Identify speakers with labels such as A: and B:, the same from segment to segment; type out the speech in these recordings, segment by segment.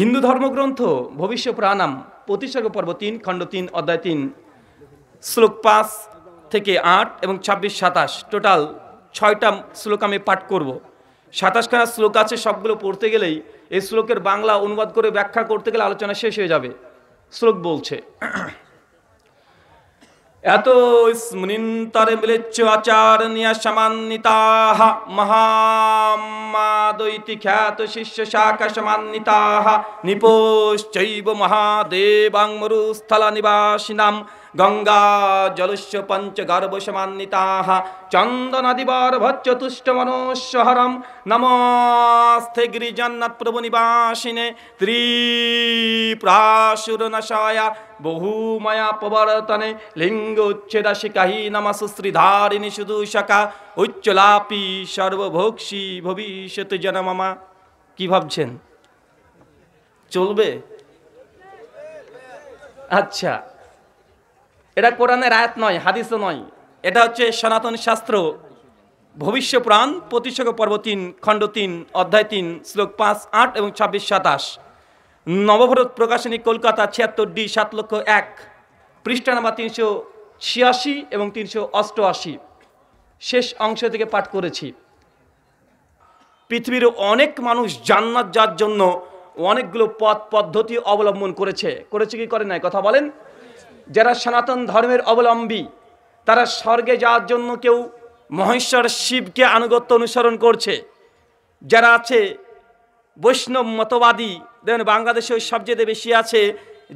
A: হিন্দু ধর্মগ্রন্থ ভবিষ্য প্রাণাম প্রতিসর্গ পর্ব তিন খণ্ড তিন অধ্যায় তিন শ্লোক পাঁচ থেকে আট এবং ছাব্বিশ সাতাশ টোটাল ছয়টা শ্লোক আমি পাঠ করব সাতাশখানা শ্লোক আছে সবগুলো পড়তে গেলেই এই শ্লোকের বাংলা অনুবাদ করে ব্যাখ্যা করতে গেলে আলোচনা শেষ হয়ে যাবে শ্লোক বলছে এতস্মিন্তর্মিলিচ্যুচারণ্যসমান্বিতাহ মহামাদৈতি খ্যাত শিষ্য শাখা সমান্বিতাহ নিপোশ্চৈব মহাদেবাং মরুস্থল নিবাসিনাম গঙ্গা জলস্য পঞ্চ গর্ভ সমান্বিতা চন্দনাদিবর ভচ্চ তুষ্ট মনোস্বহরম নমস্তে গিরিজন্নাথ প্রভু নিবাসিনে ত্রিপ্রাসুর নশায়া বহুমায়া প্রবর্তনে লিঙ্গ উচ্ছেদাশিকাহি নমসু শ্রীধারিণী সুদূষকা উচ্চলাপি সর্বভোক্ষী ভবিষ্যৎ জনমামা কি ভাবছেন চলবে আচ্ছা এটা কোরআনের আয়াত নয় হাদিসও নয় এটা হচ্ছে সনাতন শাস্ত্র ভবিষ্য প্রাণ প্রতিষ্ঠক পর্ব তিন খণ্ড তিন অধ্যায় তিন শ্লোক পাঁচ আট এবং ছাব্বিশ সাতাশ নবভারত প্রকাশনী কলকাতা ছিয়াত্তর ডি সাত লক্ষ এক পৃষ্ঠা নাম্বার তিনশো ছিয়াশি এবং তিনশো অষ্টআশি শেষ অংশ থেকে পাঠ করেছি পৃথিবীর অনেক মানুষ জান্নাত যার জন্য অনেকগুলো পথ পদ্ধতি অবলম্বন করেছে করেছে কি করে নাই কথা বলেন যারা সনাতন ধর্মের অবলম্বী তারা স্বর্গে যাওয়ার জন্য কেউ মহেশ্বর শিবকে আনুগত্য অনুসরণ করছে যারা আছে বৈষ্ণব মতবাদী দেখেন বাংলাদেশে ওই সবচেয়ে বেশি আছে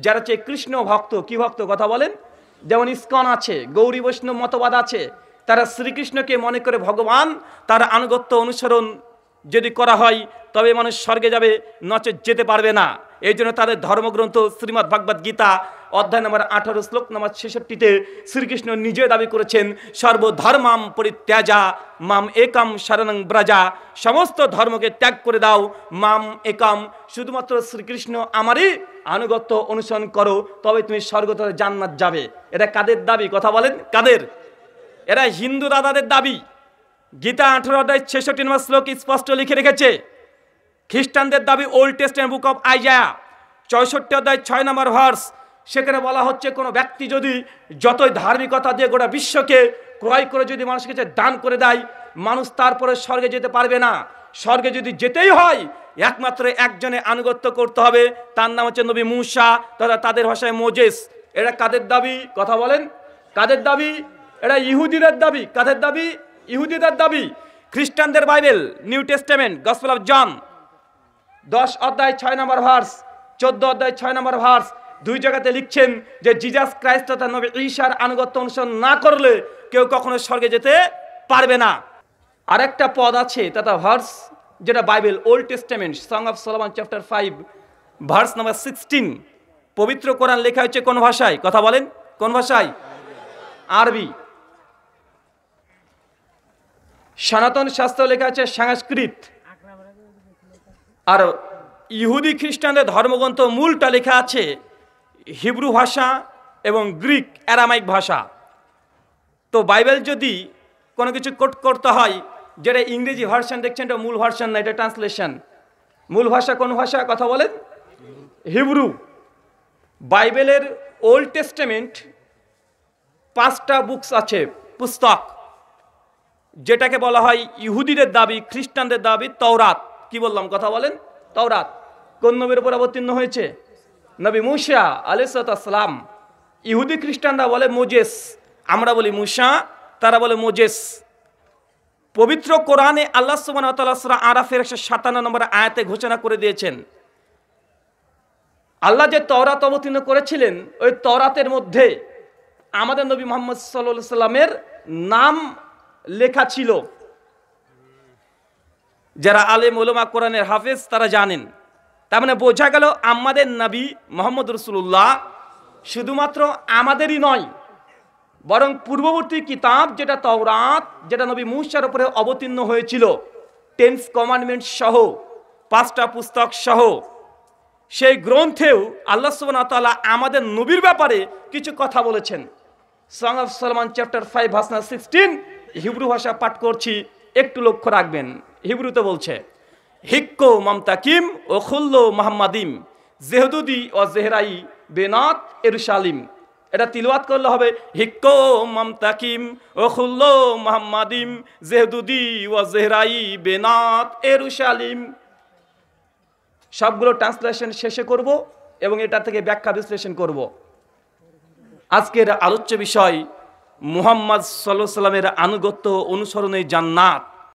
A: যারা হচ্ছে কৃষ্ণ ভক্ত কি ভক্ত কথা বলেন যেমন ইস্কন আছে গৌরী বৈষ্ণব মতবাদ আছে তারা শ্রীকৃষ্ণকে মনে করে ভগবান তার আনুগত্য অনুসরণ যদি করা হয় তবে মানুষ স্বর্গে যাবে নচে যেতে পারবে না এই জন্য তাদের ধর্মগ্রন্থ শ্রীমদ ভাগবত গীতা অধ্যায় নম্বর আঠারো শ্লোক নম্বর ছেষট্টিতে শ্রীকৃষ্ণ নিজে দাবি করেছেন সর্বধর্মাম পরিত্যাজা মাম একাম শরণং ব্রাজা সমস্ত ধর্মকে ত্যাগ করে দাও মাম একাম শুধুমাত্র শ্রীকৃষ্ণ আমারই আনুগত্য অনুসরণ করো তবে তুমি স্বর্গতরে জান্নাত যাবে এটা কাদের দাবি কথা বলেন কাদের এরা হিন্দু দাদাদের দাবি গীতা আঠারো অধ্যায় ছেষট্টি নম্বর শ্লোক স্পষ্ট লিখে রেখেছে খ্রিস্টানদের দাবি ওল্ড টেস্টের বুক অফ আইজায়া চৌষট্টি অধ্যায় ছয় নম্বর ভার্স সেখানে বলা হচ্ছে কোনো ব্যক্তি যদি যতই ধার্মিকতা দিয়ে গোটা বিশ্বকে ক্রয় করে যদি মানুষকে কাছে দান করে দেয় মানুষ তারপরে স্বর্গে যেতে পারবে না স্বর্গে যদি যেতেই হয় একমাত্র একজনে আনুগত্য করতে হবে তার নাম হচ্ছে নবী মূষা তথা তাদের ভাষায় মোজেস এরা কাদের দাবি কথা বলেন কাদের দাবি এটা ইহুদিদের দাবি কাদের দাবি ইহুদিদের দাবি খ্রিস্টানদের Bible New Testament gospel of John দশ অধ্যায় ছয় নম্বর ভার্স চোদ্দ অধ্যায় ছয় নম্বর ভার্স দুই জায়গাতে লিখছেন যে জিজাস ক্রাইস্ট তথা নবী ঈশার আনুগত্য অনুসরণ না করলে কেউ কখনো স্বর্গে যেতে পারবে না আরেকটা পদ আছে তথা ভার্স যেটা Bible Old Testament Song of Solomon chapter five verse number sixteen পবিত্র কোরআন লেখা হচ্ছে কোন ভাষায় কথা বলেন কোন ভাষায় আরবি সনাতন শাস্ত্র লেখা আছে সংস্কৃত আর ইহুদি খ্রিস্টানদের ধর্মগ্রন্থ মূলটা লেখা আছে হিব্রু ভাষা এবং গ্রিক অ্যারামাইক ভাষা তো বাইবেল যদি কোনো কিছু কোট করতে হয় যেটা ইংরেজি ভার্সান দেখছেন এটা মূল ভার্সান না এটা ট্রান্সলেশন মূল ভাষা কোন ভাষা কথা বলেন হিব্রু বাইবেলের ওল্ড টেস্টেমেন্ট পাঁচটা বুকস আছে পুস্তক যেটাকে বলা হয় ইহুদিদের দাবি খ্রিস্টানদের দাবি তওরাত কি বললাম কথা বলেন তাওরাত কোন নবীর উপর অবতীর্ণ হয়েছে নবী মুসা আলিসালাম ইহুদি খ্রিস্টানরা বলে মোজেস আমরা বলি মুসা তারা বলে মোজেস পবিত্র কোরআনে আল্লাহ সুবাহতাল্লাহ আরাফের একশো সাতান্ন নম্বর আয়াতে ঘোষণা করে দিয়েছেন আল্লাহ যে তওরাত অবতীর্ণ করেছিলেন ওই তরাতের মধ্যে আমাদের নবী মোহাম্মদ সাল্লাহ সাল্লামের নাম লেখা ছিল যারা আলেম ওলমা কোরআনের হাফেজ তারা জানেন তার মানে বোঝা গেল আমাদের নবী মোহাম্মদ রসুল্লাহ শুধুমাত্র আমাদেরই নয় বরং পূর্ববর্তী কিতাব যেটা তওরাত যেটা নবী মুসার উপরে অবতীর্ণ হয়েছিল টেন্স কমান্ডমেন্ট সহ পাঁচটা পুস্তক সহ সেই গ্রন্থেও আল্লাহ সুবাহতাল্লাহ আমাদের নবীর ব্যাপারে কিছু কথা বলেছেন Song of Solomon chapter five ভাসনা সিক্সটিন হিব্রু ভাষা পাঠ করছি একটু লক্ষ্য রাখবেন হিব্রুতে বলছে হিক্কো কিম ও খুল্ল মাহমাদিম জেহদুদি ও জেহরাই বেনাত সালিম এটা তিলওয়াত করলে হবে হিক্কো কিম ও খুল্ল মাহমাদিম জেহদুদি ও জেহরাই বেনাত সালিম সবগুলো ট্রান্সলেশন শেষে করব এবং এটা থেকে ব্যাখ্যা বিশ্লেষণ করব আজকের আলোচ্য বিষয় মুহাম্মদ সাল্লাহ সাল্লামের আনুগত্য অনুসরণে জান্নাত